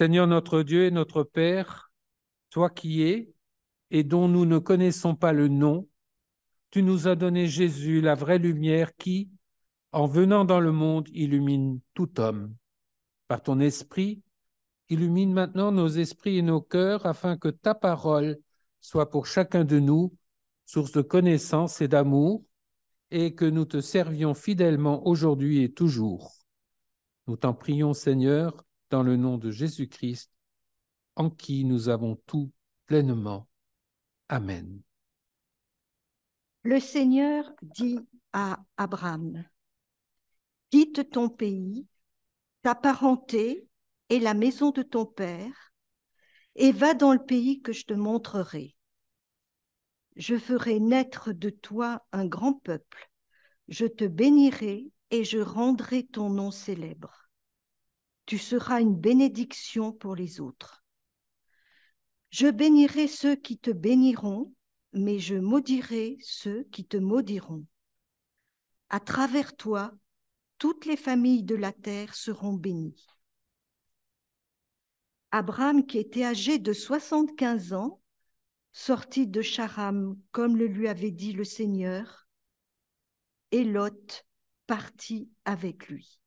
Seigneur notre Dieu et notre Père, toi qui es et dont nous ne connaissons pas le nom, tu nous as donné Jésus, la vraie lumière qui, en venant dans le monde, illumine tout homme. Par ton esprit, illumine maintenant nos esprits et nos cœurs afin que ta parole soit pour chacun de nous source de connaissance et d'amour, et que nous te servions fidèlement aujourd'hui et toujours. Nous t'en prions, Seigneur, dans le nom de Jésus-Christ, en qui nous avons tout pleinement. Amen. Le Seigneur dit à Abraham, quitte ton pays, ta parenté et la maison de ton père, et va dans le pays que je te montrerai. Je ferai naître de toi un grand peuple, je te bénirai et je rendrai ton nom célèbre tu seras une bénédiction pour les autres. Je bénirai ceux qui te béniront, mais je maudirai ceux qui te maudiront. À travers toi, toutes les familles de la terre seront bénies. Abraham, qui était âgé de 75 ans, sortit de Charam comme le lui avait dit le Seigneur, et Lot partit avec lui.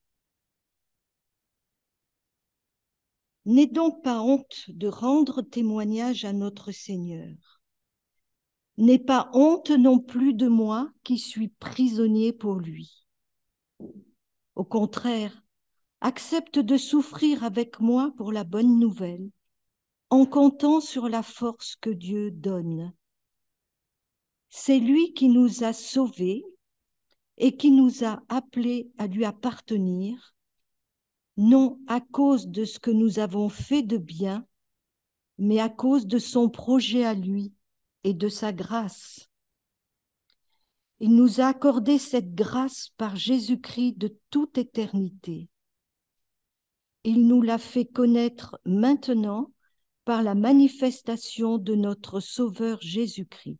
N'aie donc pas honte de rendre témoignage à notre Seigneur. N'aie pas honte non plus de moi qui suis prisonnier pour lui. Au contraire, accepte de souffrir avec moi pour la bonne nouvelle, en comptant sur la force que Dieu donne. C'est lui qui nous a sauvés et qui nous a appelés à lui appartenir non à cause de ce que nous avons fait de bien, mais à cause de son projet à lui et de sa grâce. Il nous a accordé cette grâce par Jésus-Christ de toute éternité. Il nous l'a fait connaître maintenant par la manifestation de notre Sauveur Jésus-Christ.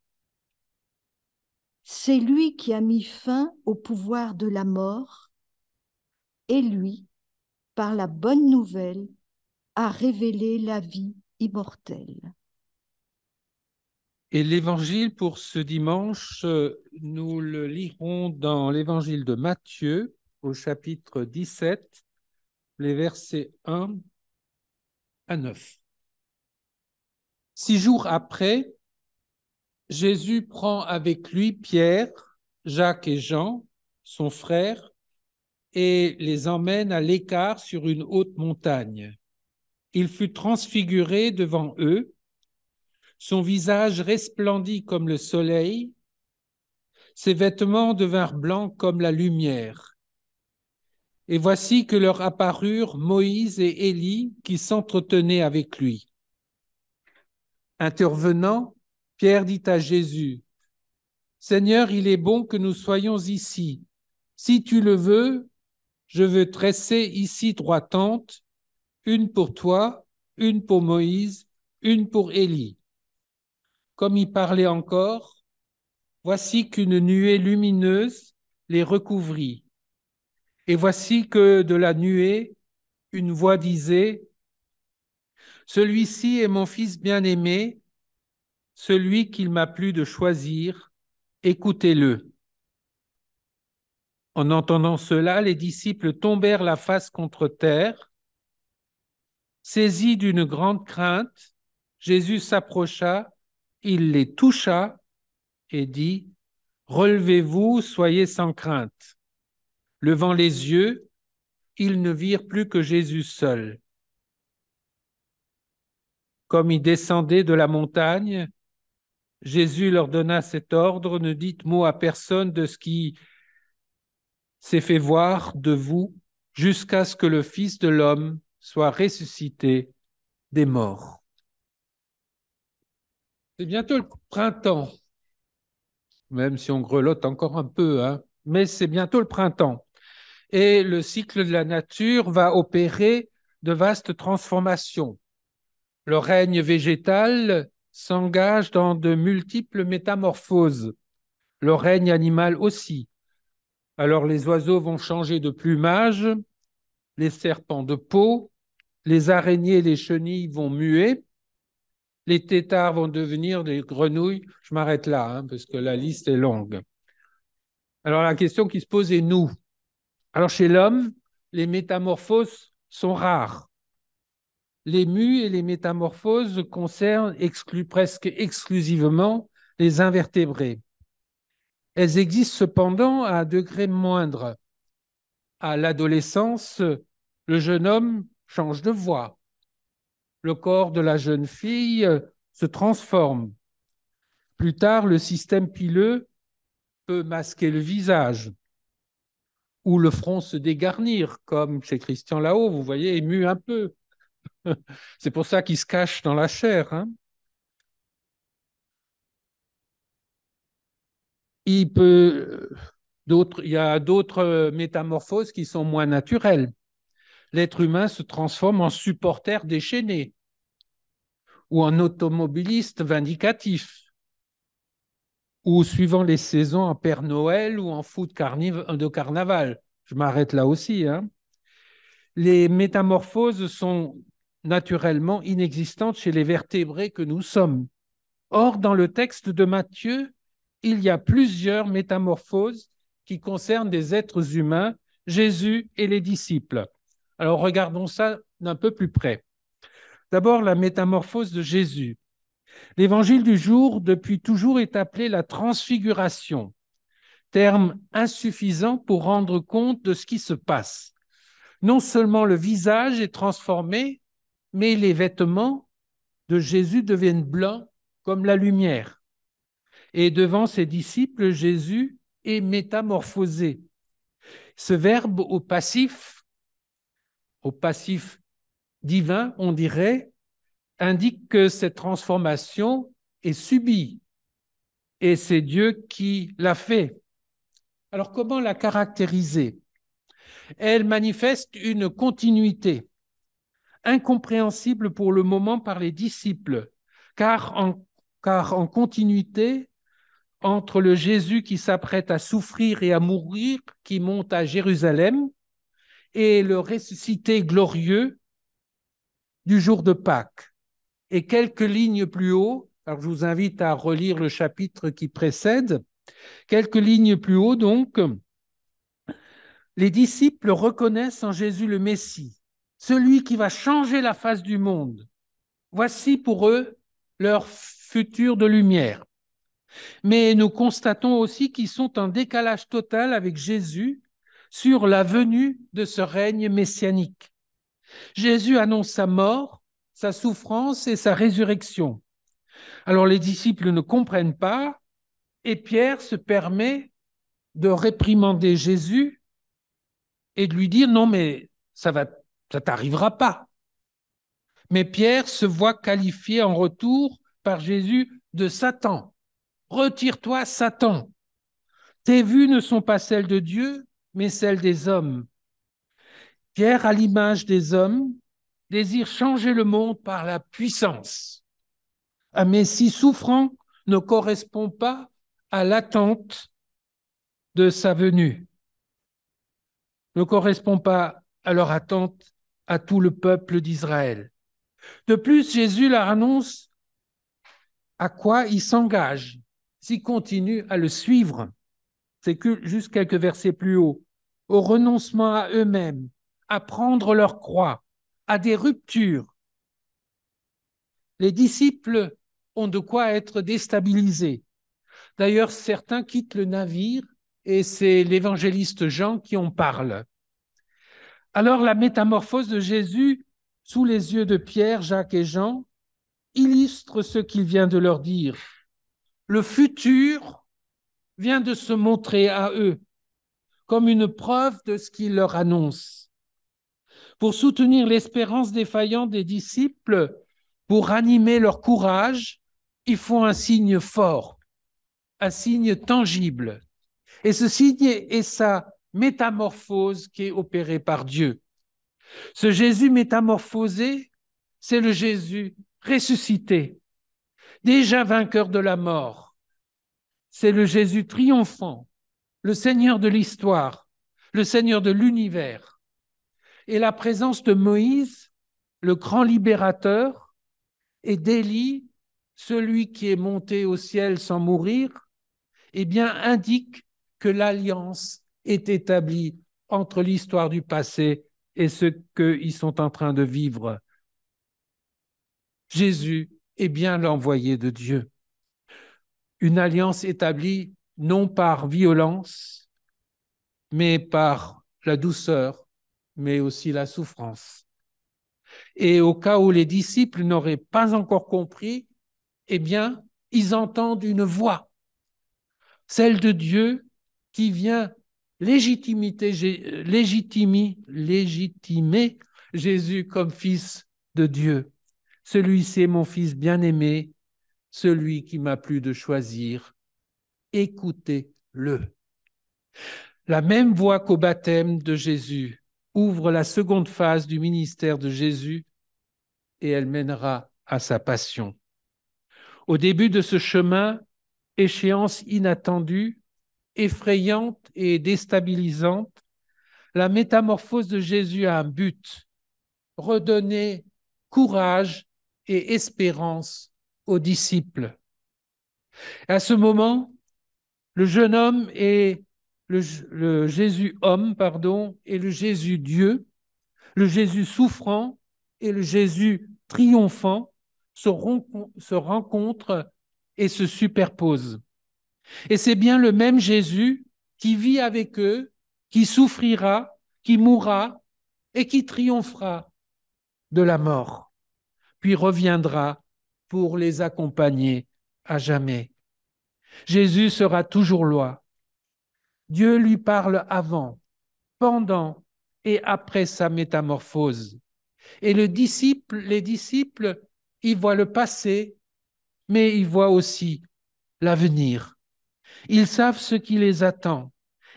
C'est lui qui a mis fin au pouvoir de la mort et lui par la bonne nouvelle, a révélé la vie immortelle. Et l'évangile pour ce dimanche, euh, nous le lirons dans l'évangile de Matthieu au chapitre 17, les versets 1 à 9. Six jours après, Jésus prend avec lui Pierre, Jacques et Jean, son frère, et les emmène à l'écart sur une haute montagne. Il fut transfiguré devant eux, son visage resplendit comme le soleil, ses vêtements devinrent blancs comme la lumière. Et voici que leur apparurent Moïse et Élie qui s'entretenaient avec lui. Intervenant, Pierre dit à Jésus, Seigneur, il est bon que nous soyons ici. Si tu le veux, je veux tresser ici trois tentes, une pour toi, une pour Moïse, une pour Élie. Comme il parlait encore, voici qu'une nuée lumineuse les recouvrit. Et voici que de la nuée, une voix disait, Celui-ci est mon fils bien-aimé, celui qu'il m'a plu de choisir, écoutez-le. En entendant cela, les disciples tombèrent la face contre terre. Saisis d'une grande crainte, Jésus s'approcha, il les toucha et dit, Relevez-vous, soyez sans crainte. Levant les yeux, ils ne virent plus que Jésus seul. Comme ils descendaient de la montagne, Jésus leur donna cet ordre, ne dites mot à personne de ce qui s'est fait voir de vous jusqu'à ce que le Fils de l'homme soit ressuscité des morts. C'est bientôt le printemps, même si on grelotte encore un peu, hein, mais c'est bientôt le printemps. Et le cycle de la nature va opérer de vastes transformations. Le règne végétal s'engage dans de multiples métamorphoses, le règne animal aussi. Alors les oiseaux vont changer de plumage, les serpents de peau, les araignées et les chenilles vont muer, les têtards vont devenir des grenouilles. Je m'arrête là, hein, parce que la liste est longue. Alors la question qui se pose est nous. Alors chez l'homme, les métamorphoses sont rares. Les mues et les métamorphoses concernent presque exclusivement les invertébrés. Elles existent cependant à un degré moindre. À l'adolescence, le jeune homme change de voix. Le corps de la jeune fille euh, se transforme. Plus tard, le système pileux peut masquer le visage ou le front se dégarnir, comme chez Christian là-haut, vous voyez, ému un peu. C'est pour ça qu'il se cache dans la chair. Hein Il peut, il y a d'autres euh, métamorphoses qui sont moins naturelles. L'être humain se transforme en supporter déchaîné ou en automobiliste vindicatif ou suivant les saisons en Père Noël ou en foot de carnaval. Je m'arrête là aussi. Hein. Les métamorphoses sont naturellement inexistantes chez les vertébrés que nous sommes. Or, dans le texte de Matthieu, il y a plusieurs métamorphoses qui concernent des êtres humains, Jésus et les disciples. Alors regardons ça d'un peu plus près. D'abord, la métamorphose de Jésus. L'évangile du jour, depuis toujours, est appelé la transfiguration, terme insuffisant pour rendre compte de ce qui se passe. Non seulement le visage est transformé, mais les vêtements de Jésus deviennent blancs comme la lumière. Et devant ses disciples, Jésus est métamorphosé. Ce verbe au passif, au passif divin, on dirait, indique que cette transformation est subie et c'est Dieu qui l'a fait. Alors comment la caractériser Elle manifeste une continuité incompréhensible pour le moment par les disciples, car en, car en continuité, entre le Jésus qui s'apprête à souffrir et à mourir, qui monte à Jérusalem, et le ressuscité glorieux du jour de Pâques. Et quelques lignes plus haut, alors je vous invite à relire le chapitre qui précède, quelques lignes plus haut donc, les disciples reconnaissent en Jésus le Messie, celui qui va changer la face du monde. Voici pour eux leur futur de lumière. Mais nous constatons aussi qu'ils sont en décalage total avec Jésus sur la venue de ce règne messianique. Jésus annonce sa mort, sa souffrance et sa résurrection. Alors les disciples ne comprennent pas et Pierre se permet de réprimander Jésus et de lui dire non mais ça va ça t'arrivera pas. Mais Pierre se voit qualifié en retour par Jésus de Satan. Retire-toi, Satan. Tes vues ne sont pas celles de Dieu, mais celles des hommes. Pierre, à l'image des hommes, désire changer le monde par la puissance. Un Messie souffrant ne correspond pas à l'attente de sa venue, ne correspond pas à leur attente à tout le peuple d'Israël. De plus, Jésus leur annonce à quoi il s'engage s'ils continuent à le suivre. C'est que juste quelques versets plus haut, au renoncement à eux-mêmes, à prendre leur croix, à des ruptures. Les disciples ont de quoi être déstabilisés. D'ailleurs, certains quittent le navire et c'est l'évangéliste Jean qui en parle. Alors la métamorphose de Jésus sous les yeux de Pierre, Jacques et Jean illustre ce qu'il vient de leur dire le futur vient de se montrer à eux comme une preuve de ce qu'il leur annonce. Pour soutenir l'espérance défaillante des disciples, pour animer leur courage, ils font un signe fort, un signe tangible. Et ce signe est sa métamorphose qui est opérée par Dieu. Ce Jésus métamorphosé, c'est le Jésus ressuscité, déjà vainqueur de la mort. C'est le Jésus triomphant, le Seigneur de l'histoire, le Seigneur de l'univers. Et la présence de Moïse, le grand libérateur, et d'Élie, celui qui est monté au ciel sans mourir, eh bien, indique que l'alliance est établie entre l'histoire du passé et ce qu'ils sont en train de vivre. Jésus et bien l'envoyé de Dieu. Une alliance établie non par violence, mais par la douceur, mais aussi la souffrance. Et au cas où les disciples n'auraient pas encore compris, eh bien, ils entendent une voix, celle de Dieu qui vient légitimer Jésus comme fils de Dieu. Celui-ci est mon Fils bien-aimé, celui qui m'a plu de choisir. Écoutez-le. La même voix qu'au baptême de Jésus ouvre la seconde phase du ministère de Jésus et elle mènera à sa passion. Au début de ce chemin, échéance inattendue, effrayante et déstabilisante, la métamorphose de Jésus a un but, redonner courage et espérance aux disciples. À ce moment, le jeune homme et le, Jésus homme, pardon, et le Jésus Dieu, le Jésus souffrant et le Jésus triomphant se rencontrent et se superposent. Et c'est bien le même Jésus qui vit avec eux, qui souffrira, qui mourra et qui triomphera de la mort puis reviendra pour les accompagner à jamais. Jésus sera toujours loi. Dieu lui parle avant, pendant et après sa métamorphose. Et le disciple, les disciples y voient le passé, mais ils voient aussi l'avenir. Ils savent ce qui les attend.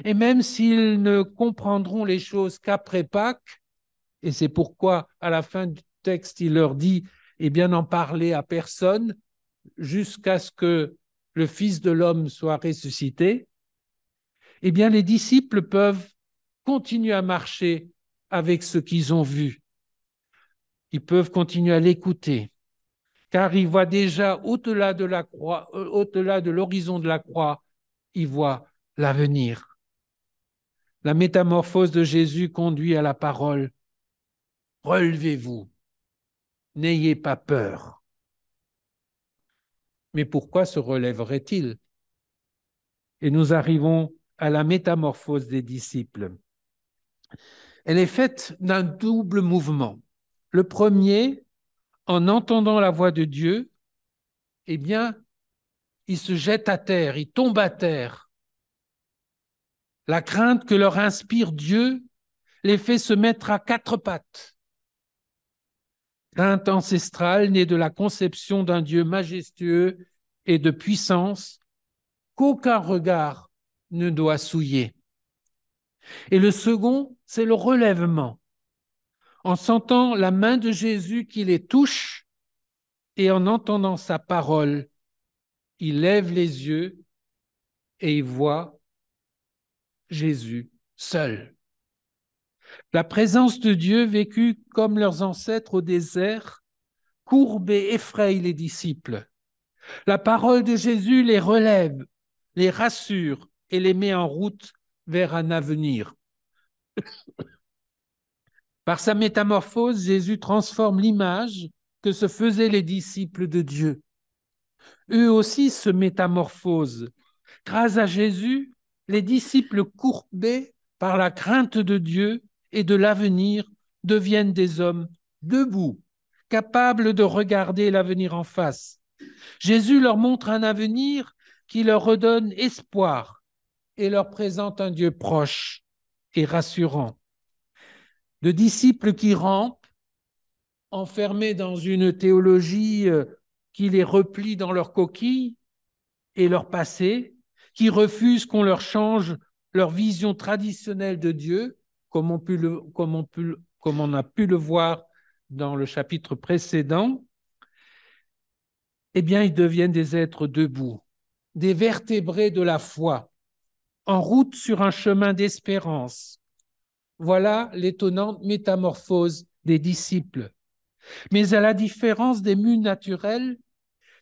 Et même s'ils ne comprendront les choses qu'après Pâques, et c'est pourquoi à la fin du texte, il leur dit, eh bien, n'en parlez à personne jusqu'à ce que le Fils de l'homme soit ressuscité, eh bien, les disciples peuvent continuer à marcher avec ce qu'ils ont vu. Ils peuvent continuer à l'écouter, car ils voient déjà au-delà de la croix, euh, au-delà de l'horizon de la croix, ils voient l'avenir. La métamorphose de Jésus conduit à la parole. Relevez-vous, N'ayez pas peur. Mais pourquoi se relèverait-il Et nous arrivons à la métamorphose des disciples. Elle est faite d'un double mouvement. Le premier, en entendant la voix de Dieu, eh bien, ils se jettent à terre, ils tombent à terre. La crainte que leur inspire Dieu les fait se mettre à quatre pattes d'un ancestral née de la conception d'un Dieu majestueux et de puissance qu'aucun regard ne doit souiller. Et le second, c'est le relèvement. En sentant la main de Jésus qui les touche et en entendant sa parole, il lève les yeux et il voit Jésus seul. La présence de Dieu vécue comme leurs ancêtres au désert courbe et effraie les disciples. La parole de Jésus les relève, les rassure et les met en route vers un avenir. Par sa métamorphose, Jésus transforme l'image que se faisaient les disciples de Dieu. Eux aussi se métamorphosent. Grâce à Jésus, les disciples courbés par la crainte de Dieu et de l'avenir deviennent des hommes debout, capables de regarder l'avenir en face. Jésus leur montre un avenir qui leur redonne espoir et leur présente un Dieu proche et rassurant. De disciples qui rampent, enfermés dans une théologie euh, qui les replie dans leur coquille et leur passé, qui refusent qu'on leur change leur vision traditionnelle de Dieu comme on, on a pu le voir dans le chapitre précédent, eh bien, ils deviennent des êtres debout, des vertébrés de la foi, en route sur un chemin d'espérance. Voilà l'étonnante métamorphose des disciples. Mais à la différence des mues naturelles,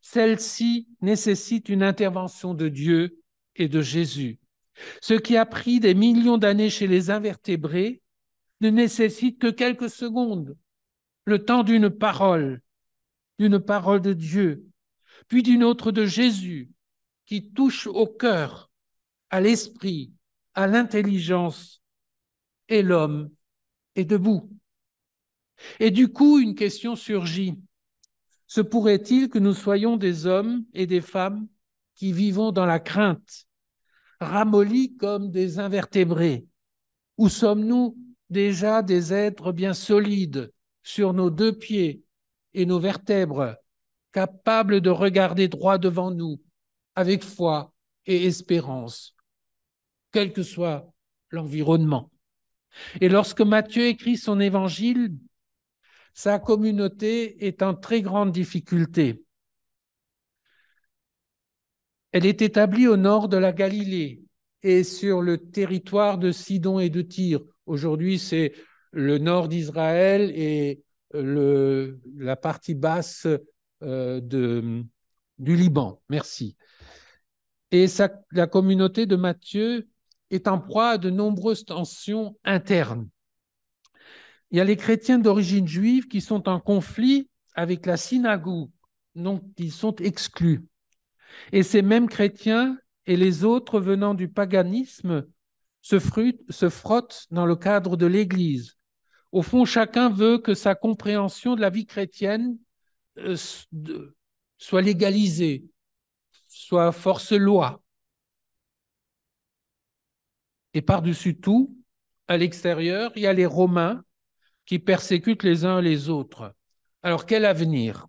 celle-ci nécessite une intervention de Dieu et de Jésus. Ce qui a pris des millions d'années chez les invertébrés ne nécessite que quelques secondes, le temps d'une parole, d'une parole de Dieu, puis d'une autre de Jésus, qui touche au cœur, à l'esprit, à l'intelligence, et l'homme est debout. Et du coup, une question surgit. Se pourrait-il que nous soyons des hommes et des femmes qui vivons dans la crainte ramollis comme des invertébrés Ou sommes-nous déjà des êtres bien solides sur nos deux pieds et nos vertèbres, capables de regarder droit devant nous avec foi et espérance, quel que soit l'environnement Et lorsque Matthieu écrit son évangile, sa communauté est en très grande difficulté. Elle est établie au nord de la Galilée et sur le territoire de Sidon et de Tyr. Aujourd'hui, c'est le nord d'Israël et euh, la partie basse euh, du Liban. Merci. Et la communauté de Matthieu est en proie à de nombreuses tensions internes. Il y a les chrétiens d'origine juive qui sont en conflit avec la synagogue, donc ils sont exclus. Et ces mêmes chrétiens et les autres venant du paganisme se, se frottent dans le cadre de l'Église. Au fond, chacun veut que sa compréhension de la vie chrétienne euh, soit légalisée, soit force loi. Et par-dessus tout, à l'extérieur, il y a les Romains qui persécutent les uns les autres. Alors quel avenir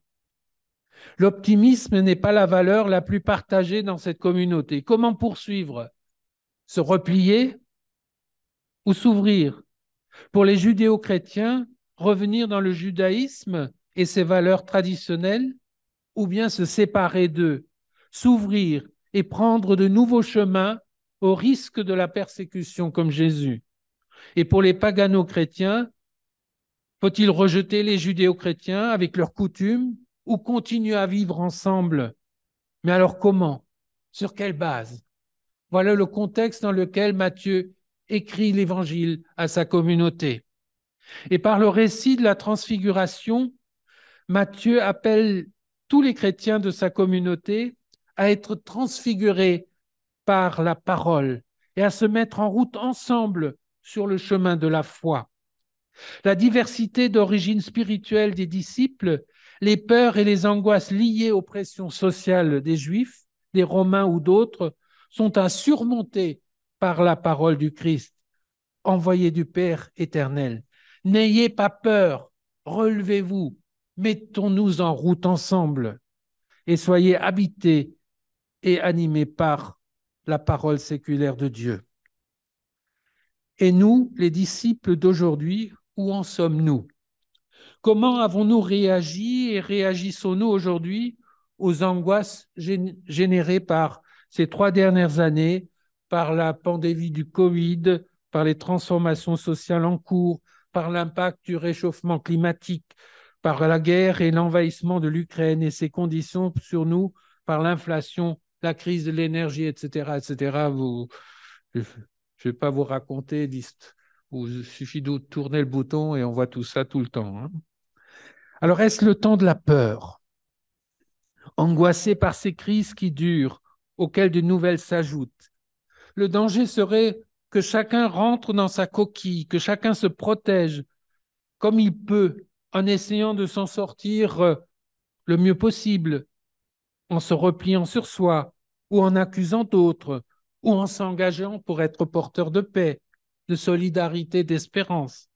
L'optimisme n'est pas la valeur la plus partagée dans cette communauté. Comment poursuivre Se replier ou s'ouvrir Pour les judéo-chrétiens, revenir dans le judaïsme et ses valeurs traditionnelles ou bien se séparer d'eux, s'ouvrir et prendre de nouveaux chemins au risque de la persécution comme Jésus. Et pour les pagano-chrétiens, faut-il rejeter les judéo-chrétiens avec leurs coutumes, ou continuent à vivre ensemble. Mais alors comment Sur quelle base Voilà le contexte dans lequel Matthieu écrit l'Évangile à sa communauté. Et par le récit de la transfiguration, Matthieu appelle tous les chrétiens de sa communauté à être transfigurés par la parole et à se mettre en route ensemble sur le chemin de la foi. La diversité d'origine spirituelle des disciples les peurs et les angoisses liées aux pressions sociales des Juifs, des Romains ou d'autres sont à surmonter par la parole du Christ, envoyé du Père éternel. N'ayez pas peur, relevez-vous, mettons-nous en route ensemble et soyez habités et animés par la parole séculaire de Dieu. Et nous, les disciples d'aujourd'hui, où en sommes-nous Comment avons-nous réagi et réagissons-nous aujourd'hui aux angoisses générées par ces trois dernières années, par la pandémie du Covid, par les transformations sociales en cours, par l'impact du réchauffement climatique, par la guerre et l'envahissement de l'Ukraine et ses conditions sur nous, par l'inflation, la crise de l'énergie, etc., etc. je ne vais pas vous raconter, il suffit de tourner le bouton et on voit tout ça tout le temps. Hein. Alors est-ce le temps de la peur Angoissé par ces crises qui durent, auxquelles de nouvelles s'ajoutent, le danger serait que chacun rentre dans sa coquille, que chacun se protège comme il peut, en essayant de s'en sortir euh, le mieux possible, en se repliant sur soi, ou en accusant d'autres, ou en s'engageant pour être porteur de paix, de solidarité, d'espérance.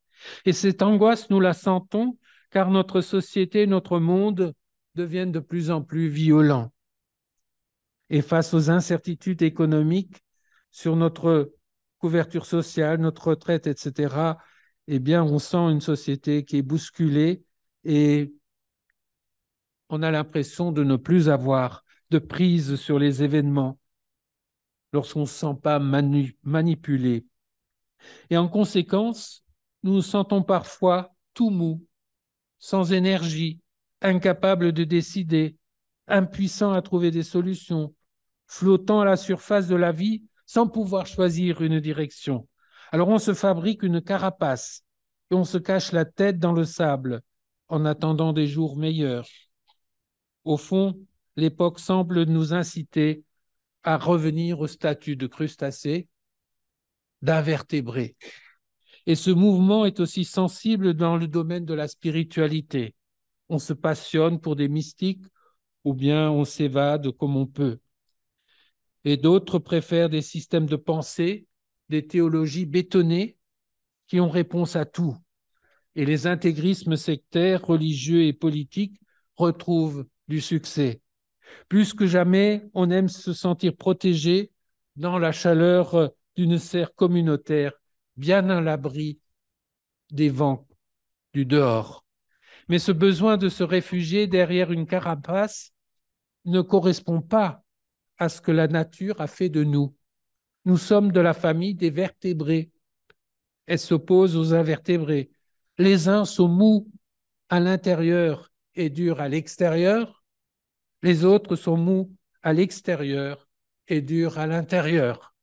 Et cette angoisse, nous la sentons car notre société, notre monde deviennent de plus en plus violents. Et face aux incertitudes économiques sur notre couverture sociale, notre retraite, etc., eh bien, on sent une société qui est bousculée et on a l'impression de ne plus avoir de prise sur les événements lorsqu'on ne se sent pas manipulé. Et en conséquence, nous nous sentons parfois tout mou sans énergie, incapable de décider, impuissant à trouver des solutions, flottant à la surface de la vie sans pouvoir choisir une direction. Alors on se fabrique une carapace et on se cache la tête dans le sable en attendant des jours meilleurs. Au fond, l'époque semble nous inciter à revenir au statut de crustacé, d'invertébré. Et ce mouvement est aussi sensible dans le domaine de la spiritualité. On se passionne pour des mystiques ou bien on s'évade comme on peut. Et d'autres préfèrent des systèmes de pensée, des théologies bétonnées qui ont réponse à tout. Et les intégrismes sectaires, religieux et politiques retrouvent du succès. Plus que jamais, on aime se sentir protégé dans la chaleur d'une serre communautaire bien à l'abri des vents du dehors. Mais ce besoin de se réfugier derrière une carapace ne correspond pas à ce que la nature a fait de nous. Nous sommes de la famille des vertébrés. Elle s'oppose aux invertébrés. Les uns sont mous à l'intérieur et durs à l'extérieur. Les autres sont mous à l'extérieur et durs à l'intérieur.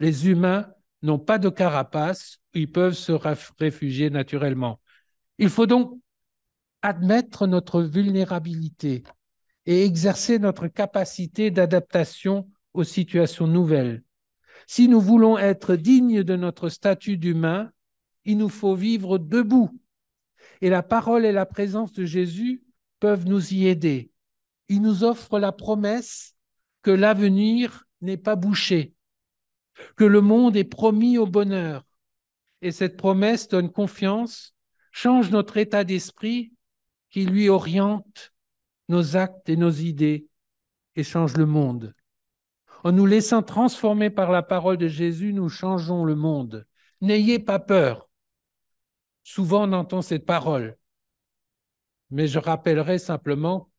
Les humains n'ont pas de carapace, ils peuvent se réfugier naturellement. Il faut donc admettre notre vulnérabilité et exercer notre capacité d'adaptation aux situations nouvelles. Si nous voulons être dignes de notre statut d'humain, il nous faut vivre debout. Et la parole et la présence de Jésus peuvent nous y aider. Il nous offre la promesse que l'avenir n'est pas bouché, que le monde est promis au bonheur. Et cette promesse donne confiance, change notre état d'esprit qui lui oriente nos actes et nos idées et change le monde. En nous laissant transformer par la parole de Jésus, nous changeons le monde. N'ayez pas peur. Souvent on entend cette parole, mais je rappellerai simplement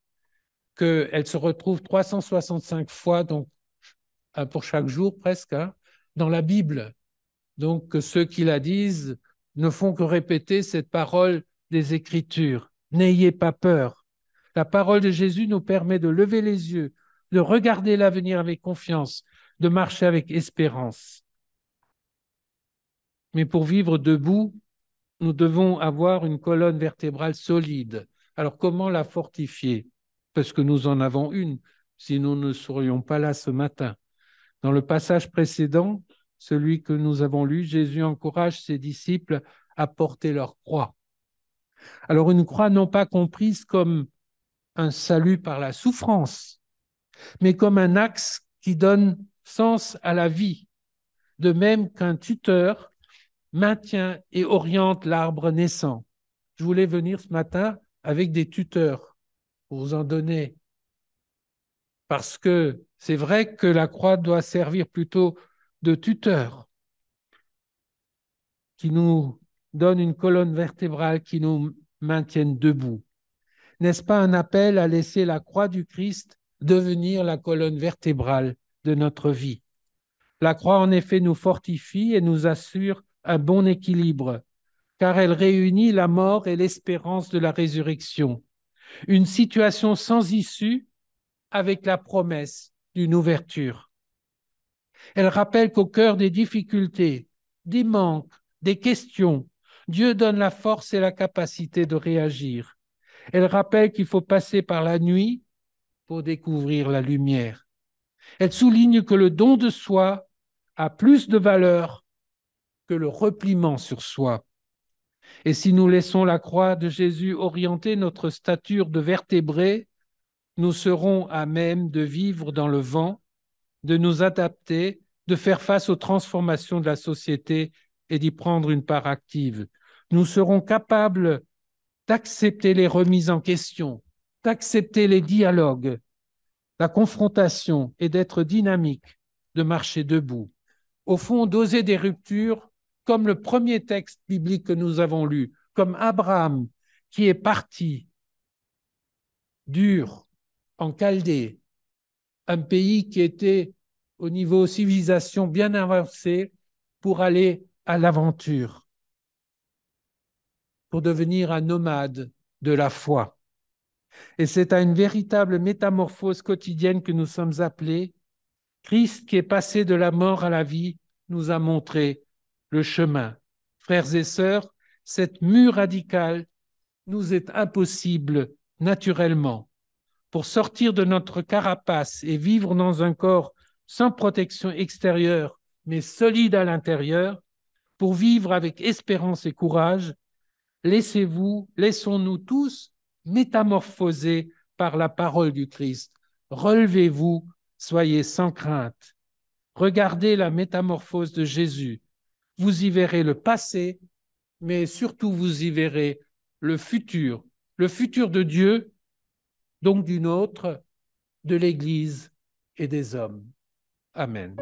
qu'elle se retrouve 365 fois, donc pour chaque jour presque, hein dans la Bible. Donc ceux qui la disent ne font que répéter cette parole des Écritures. N'ayez pas peur. La parole de Jésus nous permet de lever les yeux, de regarder l'avenir avec confiance, de marcher avec espérance. Mais pour vivre debout, nous devons avoir une colonne vertébrale solide. Alors comment la fortifier Parce que nous en avons une, Si nous ne serions pas là ce matin. Dans le passage précédent, celui que nous avons lu, Jésus encourage ses disciples à porter leur croix. Alors une croix non pas comprise comme un salut par la souffrance, mais comme un axe qui donne sens à la vie, de même qu'un tuteur maintient et oriente l'arbre naissant. Je voulais venir ce matin avec des tuteurs pour vous en donner parce que c'est vrai que la croix doit servir plutôt de tuteur, qui nous donne une colonne vertébrale, qui nous maintienne debout. N'est-ce pas un appel à laisser la croix du Christ devenir la colonne vertébrale de notre vie La croix, en effet, nous fortifie et nous assure un bon équilibre, car elle réunit la mort et l'espérance de la résurrection. Une situation sans issue avec la promesse d'une ouverture. Elle rappelle qu'au cœur des difficultés, des manques, des questions, Dieu donne la force et la capacité de réagir. Elle rappelle qu'il faut passer par la nuit pour découvrir la lumière. Elle souligne que le don de soi a plus de valeur que le repliement sur soi. Et si nous laissons la croix de Jésus orienter notre stature de vertébré, nous serons à même de vivre dans le vent, de nous adapter, de faire face aux transformations de la société et d'y prendre une part active. Nous serons capables d'accepter les remises en question, d'accepter les dialogues, la confrontation et d'être dynamique, de marcher debout. Au fond, d'oser des ruptures, comme le premier texte biblique que nous avons lu, comme Abraham qui est parti dur en Chaldée, un pays qui était au niveau civilisation bien avancé pour aller à l'aventure, pour devenir un nomade de la foi. Et c'est à une véritable métamorphose quotidienne que nous sommes appelés. Christ qui est passé de la mort à la vie nous a montré le chemin. Frères et sœurs, cette mue radicale nous est impossible naturellement pour sortir de notre carapace et vivre dans un corps sans protection extérieure, mais solide à l'intérieur, pour vivre avec espérance et courage, laissez-vous, laissons-nous tous métamorphoser par la parole du Christ. Relevez-vous, soyez sans crainte. Regardez la métamorphose de Jésus. Vous y verrez le passé, mais surtout vous y verrez le futur, le futur de Dieu donc d'une autre, de l'Église et des hommes. Amen.